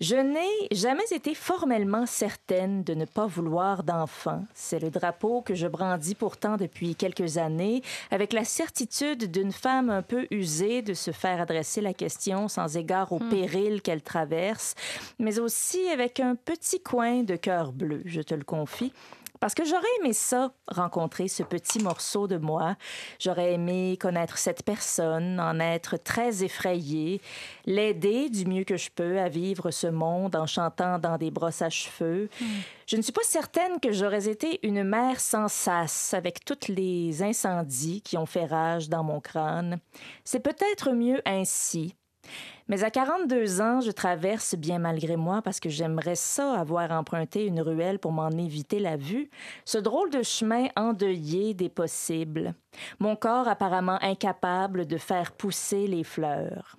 Je n'ai jamais été formellement certaine de ne pas vouloir d'enfant. C'est le drapeau que je brandis pourtant depuis quelques années, avec la certitude d'une femme un peu usée de se faire adresser la question sans égard au hmm. péril qu'elle traverse, mais aussi avec un petit coin de cœur bleu, je te le confie. Parce que j'aurais aimé ça, rencontrer ce petit morceau de moi. J'aurais aimé connaître cette personne, en être très effrayée, l'aider du mieux que je peux à vivre ce monde en chantant dans des brosses à cheveux. Hmm. Je ne suis pas certaine que j'aurais été une mère sans sas avec tous les incendies qui ont fait rage dans mon crâne. C'est peut-être mieux ainsi, mais à 42 ans, je traverse bien malgré moi parce que j'aimerais ça avoir emprunté une ruelle pour m'en éviter la vue, ce drôle de chemin endeuillé des possibles. Mon corps apparemment incapable de faire pousser les fleurs.